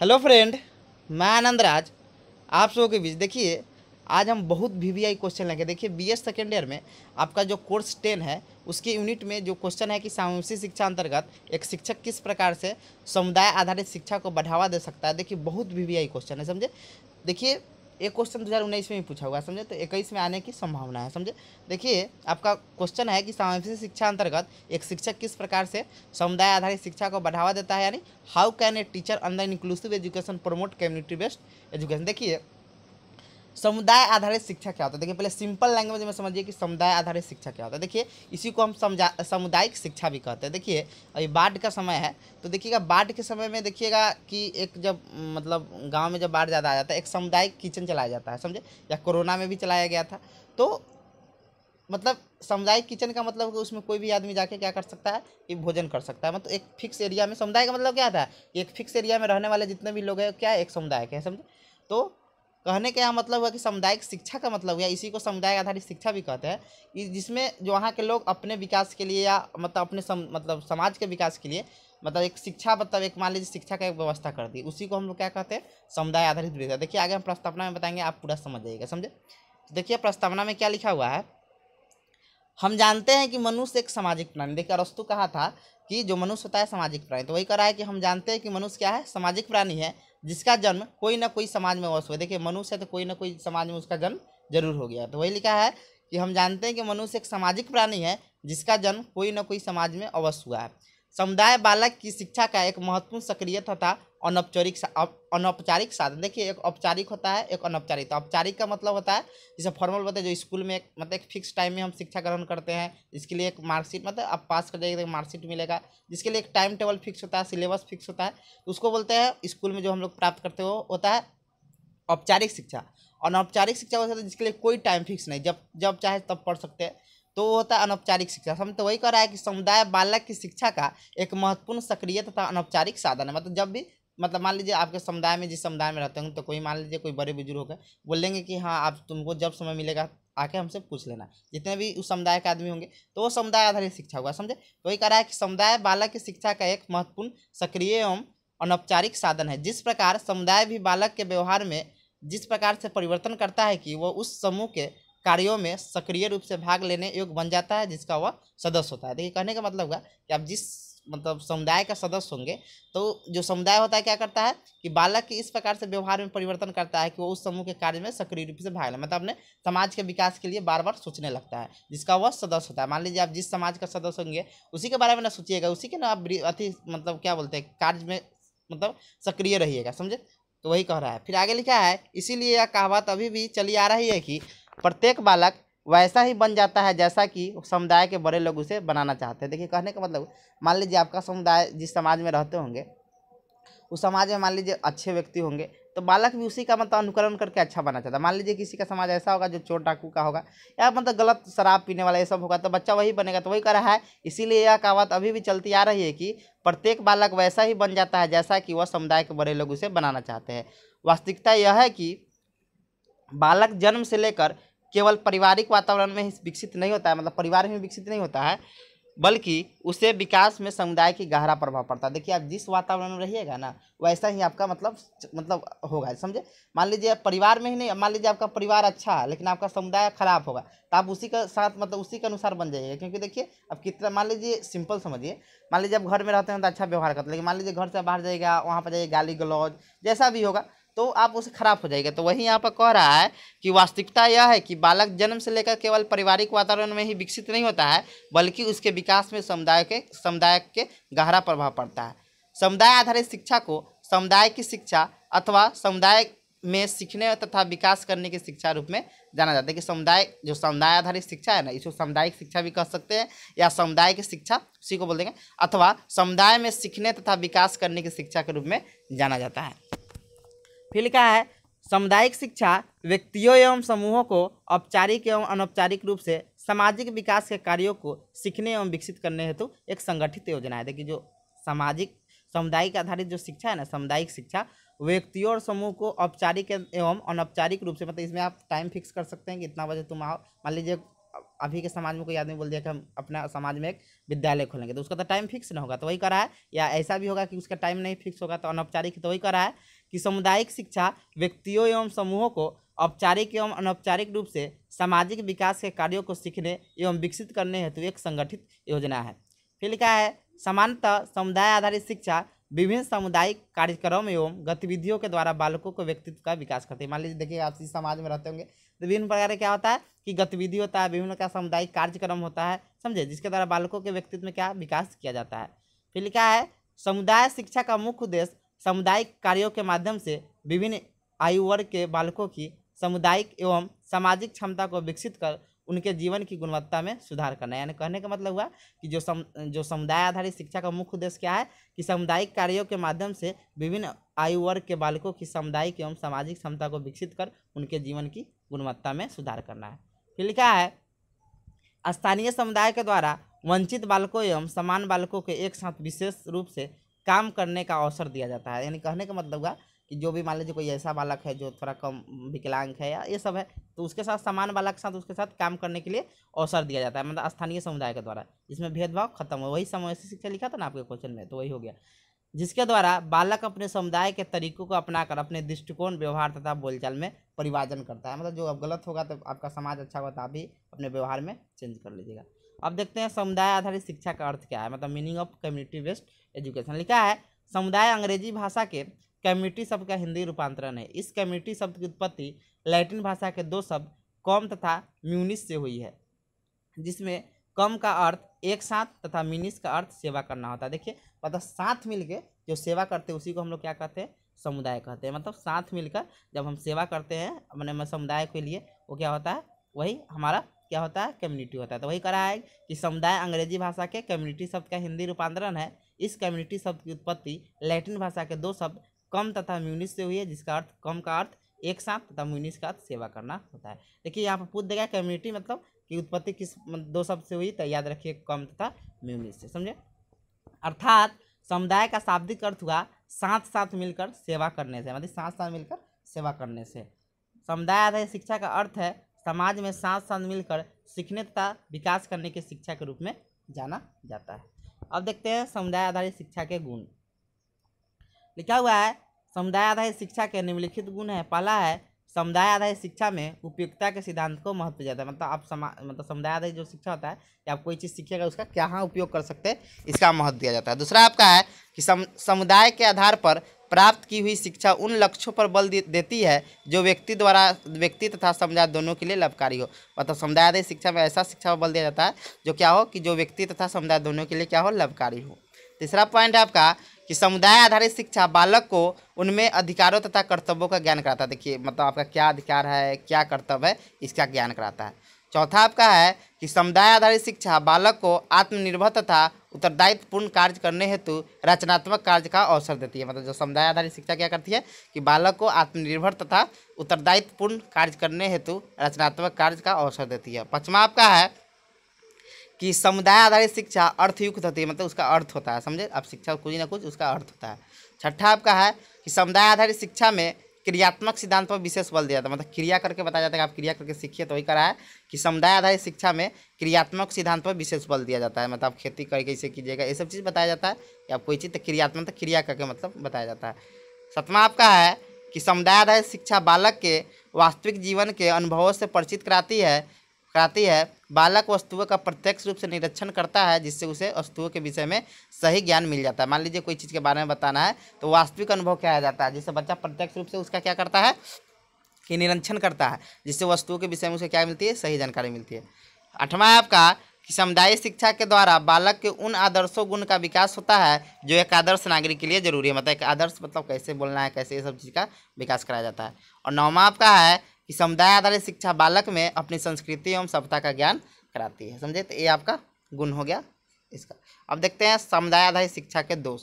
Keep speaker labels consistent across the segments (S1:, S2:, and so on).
S1: hello friend मैं आनंद राज आप सबों के बीच देखिए आज हम बहुत वी वी आई क्वेश्चन लेंगे देखिए बी एस सेकेंड ईयर में आपका जो कोर्स टेन है उसके यूनिट में जो क्वेश्चन है कि सामूहिक शिक्षा अंतर्गत एक शिक्षक किस प्रकार से समुदाय आधारित शिक्षा को बढ़ावा दे सकता है देखिए बहुत वी वी आई क्वेश्चन है समझे देखिए एक क्वेश्चन दो में भी पूछा हुआ समझे तो इक्कीस में आने की संभावना है समझे देखिए आपका क्वेश्चन है कि समावेशी शिक्षा अंतर्गत एक शिक्षक किस प्रकार से समुदाय आधारित शिक्षा को बढ़ावा देता है यानी हाउ कैन ए टीचर अंदर inclusive education promote community based education देखिए समुदाय आधारित शिक्षा क्या होता है देखिए पहले सिंपल लैंग्वेज में समझिए कि समुदाय आधारित शिक्षा क्या होता है देखिए इसी को हम समझा सामुदायिक शिक्षा भी कहते हैं देखिए अभी बाढ़ का समय है तो देखिएगा बाढ़ के समय में देखिएगा कि एक जब मतलब गाँव में जब बाढ़ ज़्यादा आ जाता है एक सामुदायिक किचन चलाया जाता है समझे या कोरोना में भी चलाया गया था तो मतलब सामुदायिक किचन का मतलब कि उसमें कोई भी आदमी जाके क्या कर सकता है कि भोजन कर सकता है मतलब एक फिक्स एरिया में समुदाय का मतलब क्या था एक फिक्स एरिया में रहने वाले जितने भी लोग हैं क्या एक समुदाय के हैं समझे तो कहने का यहाँ मतलब हुआ कि सामुदायिक शिक्षा का मतलब हुआ इसी को समुदाय आधारित शिक्षा भी कहते हैं कि जिसमें जो वहाँ के लोग अपने विकास के लिए या मतलब अपने सम, मतलब समाज के विकास के लिए मतलब एक शिक्षा मतलब एक मान लीजिए शिक्षा का एक व्यवस्था कर दी उसी को हम लोग क्या कहते हैं समुदाय आधारित विद्या देखिए आगे हम प्रस्तावना में बताएंगे आप पूरा समझ जाइएगा समझे तो देखिए प्रस्तावना में क्या लिखा हुआ है हम जानते हैं कि मनुष्य एक सामाजिक प्राणी देखिए अरस्तु कहा था कि जो मनुष्य होता है सामाजिक प्राणी तो वही कह रहा है कि हम जानते हैं कि मनुष्य क्या है सामाजिक प्राणी है जिसका जन्म कोई ना कोई समाज में अवश्य हुआ देखिए मनुष्य है तो कोई ना कोई समाज में उसका जन्म जरूर हो गया तो वही लिखा है कि हम जानते हैं कि मनुष्य एक सामाजिक प्राणी है जिसका जन्म कोई ना कोई समाज में अवश्य हुआ है समुदाय बालक की शिक्षा का एक महत्वपूर्ण सक्रिय तथा अनौपचारिक अनौपचारिक साधन देखिए एक औपचारिक होता है एक अनौपचारिक तो औपचारिक का मतलब होता है जैसे फॉर्मल बताए जो स्कूल में एक मतलब एक फिक्स टाइम में हम शिक्षा ग्रहण करते हैं इसके लिए एक मार्कशीट मतलब आप पास कर जाइए तो मार्कशीट मिलेगा जिसके लिए एक टाइम टेबल फिक्स होता है सिलेबस फिक्स होता है तो उसको बोलते हैं स्कूल में जो हम लोग प्राप्त करते हो होता है औपचारिक शिक्षा अनौपचारिक शिक्षा होता तो है जिसके लिए कोई टाइम फिक्स नहीं जब जब चाहे तब पढ़ सकते हैं तो वो होता है अनौपचारिक शिक्षा हम तो वही कह रहा है कि समुदाय बालक की शिक्षा का एक महत्वपूर्ण सक्रिय तथा अनौपचारिक साधन है मतलब जब भी मतलब मान लीजिए आपके समुदाय में जिस समुदाय में रहते होंगे तो कोई मान लीजिए कोई बड़े बुजुर्ग हो गए बोलेंगे कि हाँ आप तुमको जब समय मिलेगा आके हमसे पूछ लेना जितने भी उस समुदाय के आदमी होंगे तो वो समुदाय आधारित शिक्षा होगा समझे तो वही कह रहा है कि समुदाय बालक की शिक्षा का एक महत्वपूर्ण सक्रिय एवं अनौपचारिक साधन है जिस प्रकार समुदाय भी बालक के व्यवहार में जिस प्रकार से परिवर्तन करता है कि वह उस समूह के कार्यों में सक्रिय रूप से भाग लेने योग्य बन जाता है जिसका वह सदस्य होता है देखिए कहने का मतलब हुआ कि आप जिस मतलब समुदाय का सदस्य होंगे तो जो समुदाय होता है क्या करता है कि बालक इस प्रकार से व्यवहार में परिवर्तन करता है कि वो उस समूह के कार्य में सक्रिय रूप से भाग ले मतलब अपने समाज के विकास के लिए बार बार सोचने लगता है जिसका वह सदस्य होता है मान लीजिए आप जिस समाज का सदस्य होंगे उसी के बारे में ना सोचिएगा उसी के ना आप अति मतलब क्या बोलते हैं कार्य में मतलब सक्रिय रहिएगा समझे तो वही कह रहा है फिर आगे लिखा है इसीलिए यह कहावत अभी भी चली आ रही है कि प्रत्येक बालक वैसा ही बन जाता है जैसा कि समुदाय के बड़े लोग उसे बनाना चाहते हैं देखिए कहने का मतलब मान लीजिए आपका समुदाय जिस समाज में रहते होंगे उस समाज में मान लीजिए अच्छे व्यक्ति होंगे तो बालक भी उसी का मतलब अनुकरण करके अच्छा बनना चाहता है मान लीजिए किसी का समाज ऐसा होगा जो चोर डाकू का होगा या मतलब गलत शराब पीने वाला ये सब होगा तो बच्चा वही बनेगा तो वही कर रहा है इसीलिए यह कहावत अभी भी चलती आ रही है कि प्रत्येक बालक वैसा ही बन जाता है जैसा कि वह समुदाय के बड़े लोग उसे बनाना चाहते हैं वास्तविकता यह है कि बालक जन्म से लेकर केवल पारिवारिक वातावरण में ही विकसित नहीं होता है मतलब परिवार में विकसित नहीं होता है बल्कि उसे विकास में समुदाय की गहरा प्रभाव पड़ता है देखिए आप जिस वातावरण में रहिएगा ना वैसा ही आपका मतलब मतलब होगा समझे मान लीजिए परिवार में ही नहीं मान लीजिए आपका परिवार अच्छा है लेकिन आपका समुदाय खराब होगा तो आप उसी के साथ मतलब उसी के अनुसार बन जाइएगा क्योंकि देखिए आप कितना मान लीजिए सिंपल समझिए मान लीजिए आप घर में रहते हैं तो अच्छा व्यवहार करते लेकिन मान लीजिए घर से बाहर जाइएगा वहाँ पर जाइए गाली गलौज जैसा भी होगा तो आप उसे खराब हो जाएगा तो वही यहाँ पर कह रहा है कि वास्तविकता यह है कि बालक जन्म से लेकर केवल पारिवारिक वातावरण में ही विकसित नहीं होता है बल्कि उसके विकास में समुदाय के समुदाय के गहरा प्रभाव पड़ता है समुदाय आधारित शिक्षा को समुदाय की शिक्षा अथवा समुदाय में सीखने तथा विकास करने की शिक्षा रूप में जाना जाता है कि समुदाय जो समुदाय आधारित शिक्षा है ना इसको सामुदायिक शिक्षा भी कह सकते हैं या समुदाय की शिक्षा उसी को बोल देंगे अथवा समुदाय में सीखने तथा विकास करने की शिक्षा के रूप में जाना जाता है फिर लिखा है सामुदायिक शिक्षा व्यक्तियों एवं समूहों को औपचारिक एवं अनौपचारिक रूप से सामाजिक विकास के कार्यों को सीखने एवं विकसित करने हेतु एक संगठित योजना है देखिए जो सामाजिक सामुदायिक आधारित जो शिक्षा है ना सामुदायिक शिक्षा व्यक्तियों और समूह को औपचारिक एवं अनौपचारिक रूप से मतलब इसमें आप टाइम फिक्स कर सकते हैं कि इतना बजे तुम आओ मान लीजिए अभी के समाज में कोई आदमी बोल दिया कि हम अपना समाज में एक विद्यालय खोलेंगे तो उसका तो टाइम फिक्स ना होगा तो वही करा है या ऐसा भी होगा कि उसका टाइम नहीं फिक्स होगा तो अनौपचारिक तो वही करा है कि सामुदायिक शिक्षा व्यक्तियों एवं समूहों को औपचारिक एवं अनौपचारिक रूप से सामाजिक विकास के कार्यों को सीखने एवं विकसित करने हेतु एक संगठित योजना है फिर लिखा है सामान्यतः समुदाय आधारित शिक्षा विभिन्न सामुदायिक कार्यक्रम एवं गतिविधियों के द्वारा बालकों को व्यक्तित्व का विकास करते हैं मान लीजिए देखिए आप इस समाज में रहते होंगे तो विभिन्न प्रकार क्या होता है कि गतिविधि होता है विभिन्न का सामुदायिक कार्यक्रम होता है समझे जिसके द्वारा बालकों के व्यक्तित्व में क्या विकास किया जाता है फिर लिखा है समुदाय शिक्षा का मुख्य उद्देश्य सामुदायिक कार्यों के माध्यम से विभिन्न आयु वर्ग के बालकों की सामुदायिक एवं सामाजिक क्षमता को विकसित कर उनके जीवन की गुणवत्ता में सुधार करना यानी कहने का मतलब हुआ कि जो सम जो समुदाय आधारित शिक्षा का मुख्य उद्देश्य क्या है कि सामुदायिक कार्यों के माध्यम से विभिन्न आयु वर्ग के बालकों की सामुदायिक एवं सामाजिक क्षमता को विकसित कर उनके जीवन की गुणवत्ता में सुधार करना है फिर लिखा है स्थानीय समुदाय के द्वारा वंचित बालकों एवं समान बालकों के एक साथ विशेष रूप से काम करने का अवसर दिया जाता है यानी कहने का मतलब हुआ कि जो भी मान लीजिए कोई ऐसा बालक है जो थोड़ा कम विकलांग है या ये सब है तो उसके साथ समान बालक के साथ उसके साथ काम करने के लिए अवसर दिया जाता है मतलब स्थानीय समुदाय के द्वारा जिसमें भेदभाव खत्म हो वही समय शिक्षा लिखा था ना आपके क्वेश्चन में तो वही हो गया जिसके द्वारा बालक अपने समुदाय के तरीकों को अपनाकर अपने दृष्टिकोण व्यवहार तथा बोलचाल में परिवाजन करता है मतलब जो अब गलत होगा तो आपका समाज अच्छा होगा तो आप भी अपने व्यवहार में चेंज कर लीजिएगा अब देखते हैं समुदाय आधारित शिक्षा का अर्थ क्या है मतलब meaning of community based education लिखा है समुदाय अंग्रेजी भाषा के कम्युनिटी शब्द का हिंदी रूपांतरण है इस कम्युनिटी शब्द की उत्पत्ति लैटिन भाषा के दो शब्द कॉम तथा म्यूनिस से हुई है जिसमें कम का अर्थ एक साथ तथा मिनिस का अर्थ सेवा करना होता है देखिए मतलब साथ मिलके जो सेवा करते हैं उसी को हम लोग क्या कहते हैं समुदाय कहते हैं मतलब साथ मिलकर जब हम सेवा करते हैं अपने समुदाय के लिए वो क्या होता है वही हमारा क्या होता है कम्युनिटी होता है तो वही करा है कि समुदाय अंग्रेजी भाषा के कम्युनिटी शब्द का हिंदी रूपांतरण है इस कम्युनिटी शब्द की उत्पत्ति लैटिन भाषा के दो शब्द कम तथा म्यूनिस से हुई है जिसका अर्थ कम का अर्थ एक साथ तथा म्यूनिस का अर्थ सेवा करना होता है देखिए यहाँ पर पूछ देगा कम्युनिटी मतलब कि उत्पत्ति किस दो शब्द से हुई तो याद रखिए कम तथा म्यूनिस से समझे अर्थात समुदाय का शाब्दिक अर्थ हुआ साथ साथ मिलकर सेवा करने से मतलब साथ साथ मिलकर सेवा करने से समुदाय आधारित शिक्षा का अर्थ है समाज में साथ साथ मिलकर सीखने तथा विकास करने के शिक्षा के रूप में जाना जाता है अब देखते हैं समुदाय आधारित शिक्षा के गुण लिखा हुआ है समुदाय आधारित शिक्षा के निम्नलिखित गुण है पहला है समुदाय आधारित शिक्षा में उपयुक्ता के सिद्धांत को महत्व जाता है मतलब आप समा मतलब समुदाय आधारित जो शिक्षा होता है कि आप कोई चीज़ सीखिएगा उसका क्या हाँ उपयोग कर सकते हैं इसका महत्व दिया जाता है दूसरा आपका है कि सम समुदाय के आधार पर प्राप्त की हुई शिक्षा उन लक्ष्यों पर बल देती है जो व्यक्ति द्वारा व्यक्ति तथा समुदाय दोनों के लिए लाभकारी हो मतलब समुदाय शिक्षा में ऐसा शिक्षा पर बल दिया जाता है जो क्या हो कि जो व्यक्ति तथा समुदाय दोनों के लिए क्या हो लाभकारी हो तीसरा पॉइंट है आपका कि समुदाय आधारित शिक्षा बालक को उनमें अधिकारों तथा कर्तव्यों का ज्ञान कराता है देखिए मतलब आपका क्या अधिकार है क्या कर्तव्य है इसका ज्ञान कराता है चौथा आपका है कि समुदाय आधारित शिक्षा बालक को आत्मनिर्भर तथा उत्तरदायित्वपूर्ण कार्य करने हेतु रचनात्मक कार्य का अवसर देती है मतलब जो समुदाय आधारित शिक्षा क्या करती है कि बालक को आत्मनिर्भर तथा उत्तरदायित्वपूर्ण कार्य करने हेतु रचनात्मक कार्य का अवसर देती है पचमा आपका है कि समुदाय आधारित शिक्षा अर्थयुक्त होती है मतलब उसका अर्थ होता है समझे अब शिक्षा कुछ ना कुछ उसका अर्थ होता है छठा आपका है कि समुदाय आधारित शिक्षा में क्रियात्मक सिद्धांत पर विशेष बल दिया जाता है मतलब क्रिया करके बताया जाता है आप क्रिया करके सीखिए तो वही करा है कि समुदाय आधारित शिक्षा में क्रियात्मक सिद्धांत पर विशेष बल दिया जाता है मतलब आप खेती करके इसे कीजिएगा ये सब चीज़ बताया जाता है कि आप कोई चीज़ तो क्रियात्मक मतलब क्रिया करके मतलब बताया जाता है सतमा आपका है कि समुदाय आधारित शिक्षा बालक के वास्तविक जीवन के अनुभवों से परिचित कराती है कराती है बालक वस्तुओं का प्रत्यक्ष रूप से निरीक्षण करता है जिससे उसे वस्तुओं के विषय में सही ज्ञान मिल जाता है मान लीजिए कोई चीज़ के बारे में बताना है तो वास्तविक अनुभव क्या आ जाता है जिससे बच्चा प्रत्यक्ष रूप से उसका क्या करता है कि निरीक्षण करता है जिससे वस्तुओं के विषय में उसे क्या मिलती है सही जानकारी मिलती है आठवां आपका कि समुदाय शिक्षा के द्वारा बालक के उन आदर्शों गुण का विकास होता है जो एक आदर्श नागरिक के लिए जरूरी है मतलब एक आदर्श मतलब कैसे बोलना है कैसे ये सब चीज़ का विकास कराया जाता है और नौवा आपका है कि समुदाय आधारित शिक्षा बालक में अपनी संस्कृति एवं सभ्यता का ज्ञान कराती है समझे तो ये आपका गुण हो गया इसका अब देखते हैं समुदाय आधारित शिक्षा के दोष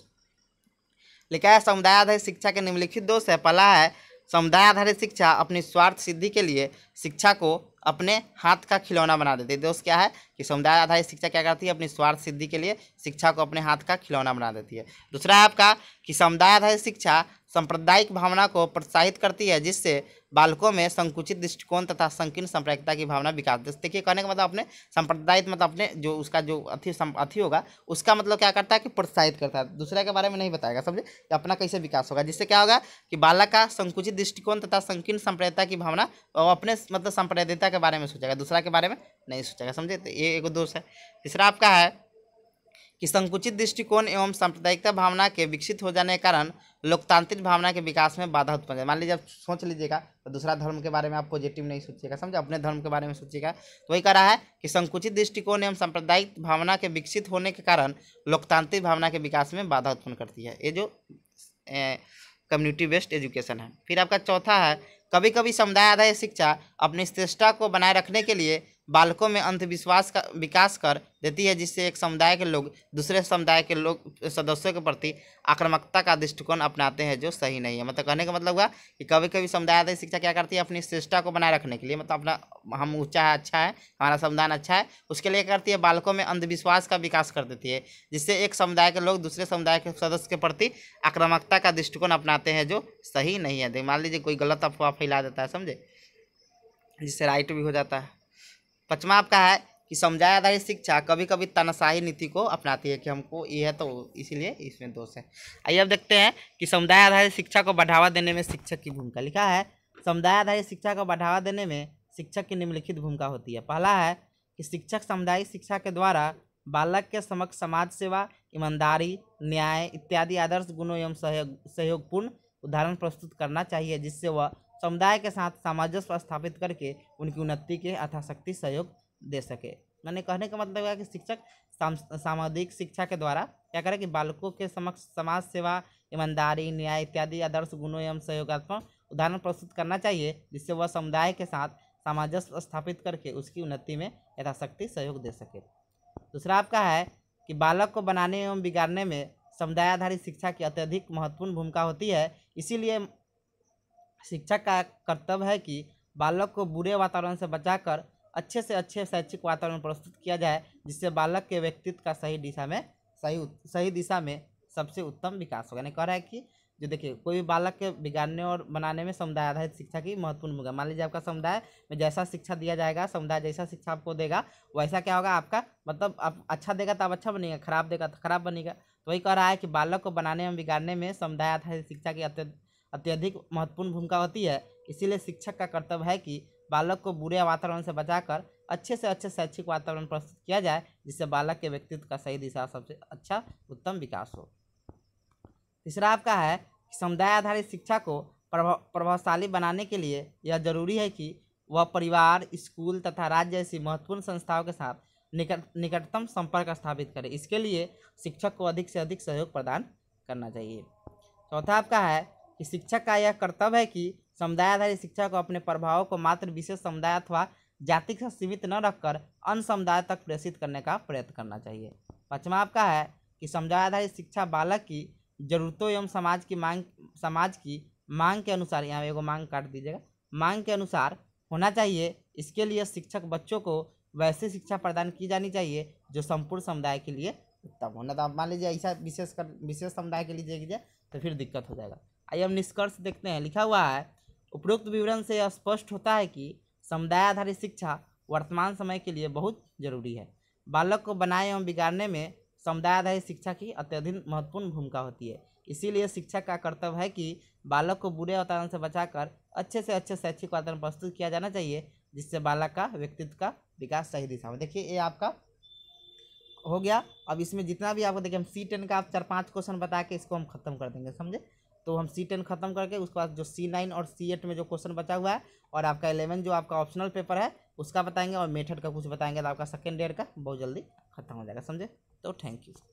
S1: लिखा है समुदाय आधारित शिक्षा के निम्नलिखित दोष है पहला है समुदाय आधारित शिक्षा अपनी स्वार्थ सिद्धि के लिए शिक्षा को अपने हाथ का खिलौना बना देती है दोष क्या है कि समुदाय आधारित शिक्षा क्या करती है अपनी स्वार्थ सिद्धि के लिए शिक्षा को अपने हाथ का खिलौना बना देती है दूसरा है आपका कि समुदाय आधारित शिक्षा सांप्रदायिक भावना को प्रोत्साहित करती है जिससे बालकों में संकुचित दृष्टिकोण तथा संकीर्ण सांप्रदायिकता की भावना विकास देखिए कहने का मतलब अपने संप्रदायिक मतलब अपने जो उसका जो अथि अथि होगा उसका मतलब क्या करता है कि प्रोत्साहित करता है दूसरे के बारे में नहीं बताएगा समझे अपना कैसे विकास होगा जिससे क्या होगा कि बालक का संकुचित दृष्टिकोण तथा संकीर्ण संप्रदायता की भावना और अपने मतलब संप्रदायता के बारे में सोचेगा दूसरा के बारे में नहीं सोचेगा समझे तो ये एक दोष है तीसरा आपका है कि संकुचित दृष्टिकोण एवं सांप्रदायिकता भावना के विकसित हो जाने के कारण लोकतांत्रिक भावना के विकास में बाधा उत्पन्न मान लीजिए आप सोच लीजिएगा तो दूसरा धर्म के बारे में आप पॉजिटिव नहीं सोचिएगा समझे अपने धर्म के बारे में सोचिएगा तो वही कह रहा है कि संकुचित दृष्टिकोण एवं सांप्रदायिक भावना के विकसित होने के कारण लोकतांत्रिक भावना के विकास में बाधा उत्पन्न करती है ये जो कम्युनिटी बेस्ड एजुकेशन है फिर आपका चौथा है कभी कभी समुदाय आधारित शिक्षा अपनी श्रेष्ठता को बनाए रखने के लिए बालकों में अंधविश्वास का विकास कर देती है जिससे एक समुदाय के लोग दूसरे समुदाय के लोग सदस्यों के प्रति आक्रामकता का दृष्टिकोण अपनाते हैं जो सही नहीं है मतलब कहने का मतलब हुआ कि कभी कभी समुदाय आधारित शिक्षा क्या करती है अपनी श्रेष्ठा को बनाए रखने के लिए मतलब अपना हम ऊंचा है अच्छा है हमारा समुदाय अच्छा है उसके लिए करती है बालकों में अंधविश्वास का विकास कर देती है जिससे एक समुदाय के लोग दूसरे समुदाय के सदस्य के प्रति आक्रामकता का दृष्टिकोण अपनाते हैं जो सही नहीं है मान लीजिए कोई गलत अफवाह फैला देता है समझे जिससे राइट भी हो जाता है पचमा आपका है कि समझाया आधारित शिक्षा कभी कभी तनाशाही नीति को अपनाती है कि हमको ये है तो इसीलिए इसमें दोष है आइए अब देखते हैं कि समुदाय आधारित शिक्षा को बढ़ावा देने में शिक्षक की भूमिका लिखा है समुदाय आधारित शिक्षा को बढ़ावा देने में शिक्षक की निम्नलिखित भूमिका होती है पहला है कि शिक्षक सामुदायिक शिक्षा के द्वारा बालक के समक्ष समाज सेवा ईमानदारी न्याय इत्यादि आदर्श गुणों एवं सहयोग सहयोगपूर्ण उदाहरण प्रस्तुत करना चाहिए जिससे वह समुदाय के साथ सामंजस्य स्थापित करके उनकी उन्नति के अथाशक्ति सहयोग दे सके मैंने कहने का मतलब है कि शिक्षक सामाजिक शिक्षा के द्वारा क्या करें कि बालकों के समक्ष समाज सेवा ईमानदारी न्याय इत्यादि आदर्श गुणों एवं सहयोगात्मक उदाहरण प्रस्तुत करना चाहिए जिससे वह समुदाय के साथ सामंजस्य स्थापित करके उसकी उन्नति में यथाशक्ति सहयोग दे सके दूसरा आपका है कि बालक को बनाने एवं बिगाड़ने में समुदाय आधारित शिक्षा की अत्यधिक महत्वपूर्ण भूमिका होती है इसीलिए शिक्षक का कर्तव्य है कि बालक को बुरे वातावरण से बचाकर अच्छे से अच्छे शैक्षिक वातावरण प्रस्तुत किया जाए जिससे बालक के व्यक्तित्व का सही दिशा में सही सही दिशा में सबसे उत्तम विकास होगा यानी कह रहा है कि जो देखिए कोई भी बालक के बिगाड़ने और बनाने में समुदाय आधारित शिक्षा की महत्वपूर्ण भूमिका मान लीजिए आपका समुदाय में जैसा शिक्षा दिया जाएगा समुदाय जैसा शिक्षा आपको देगा वैसा क्या होगा आपका मतलब आप अच्छा देगा तो आप अच्छा बनेगा खराब देगा तो खराब बनेगा तो वही कह रहा है कि बालक को बनाने में बिगाड़ने में समुदाय आधारित शिक्षा की अत्यंत अत्यधिक महत्वपूर्ण भूमिका होती है इसीलिए शिक्षक का कर्तव्य है कि बालक को बुरे वातावरण से बचाकर अच्छे से अच्छे शैक्षिक वातावरण प्रस्तुत किया जाए जिससे बालक के व्यक्तित्व का सही दिशा सबसे अच्छा उत्तम विकास हो तीसरा आपका है समुदाय आधारित शिक्षा को प्रभावशाली बनाने के लिए यह जरूरी है कि वह परिवार स्कूल तथा राज्य जैसी महत्वपूर्ण संस्थाओं के साथ निकट निकटतम संपर्क स्थापित करे इसके लिए शिक्षक को अधिक से अधिक सहयोग प्रदान करना चाहिए चौथा आपका है कि शिक्षक का यह कर्तव्य है कि समुदाय आधारित शिक्षा को अपने प्रभावों को मात्र विशेष समुदाय अथवा जाति से सीमित न रखकर अन्य समुदाय तक प्रेषित करने का प्रयत्न करना चाहिए पाँचवा आपका है कि समुदाय आधारित शिक्षा बालक की जरूरतों एवं समाज की मांग समाज की मांग के अनुसार यहाँ एगो मांग काट दीजिएगा मांग के अनुसार होना चाहिए इसके लिए शिक्षक बच्चों को वैसे शिक्षा प्रदान की जानी चाहिए जो संपूर्ण समुदाय के लिए उत्तम होना तो आप मान लीजिए ऐसा विशेष कर विशेष समुदाय के लिए कीजिए तो फिर दिक्कत हो जाएगा आइए हम निष्कर्ष देखते हैं लिखा हुआ है उपरोक्त विवरण से स्पष्ट होता है कि समुदाय आधारित शिक्षा वर्तमान समय के लिए बहुत जरूरी है बालक को बनाए एवं बिगाड़ने में समुदाय आधारित शिक्षा की अत्यधिक महत्वपूर्ण भूमिका होती है इसीलिए शिक्षा का कर्तव्य है कि बालक को बुरे वातावरण से बचाकर अच्छे से अच्छे शैक्षिक वातावरण प्रस्तुत किया जाना चाहिए जिससे बालक का व्यक्तित्व का विकास सही दिशा में देखिए ये आपका हो गया अब इसमें जितना भी आपको देखिए हम सी टेन का आप चार पाँच क्वेश्चन बता के इसको हम खत्म कर देंगे समझे तो हम सी टेन खत्म करके उसके बाद जो सी नाइन और सी एट में जो क्वेश्चन बचा हुआ है और आपका इलेवन जो आपका ऑप्शनल पेपर है उसका बताएंगे और मेथड का कुछ बताएंगे तो आपका सेकेंड ईयर का बहुत जल्दी खत्म हो जाएगा समझे तो थैंक यू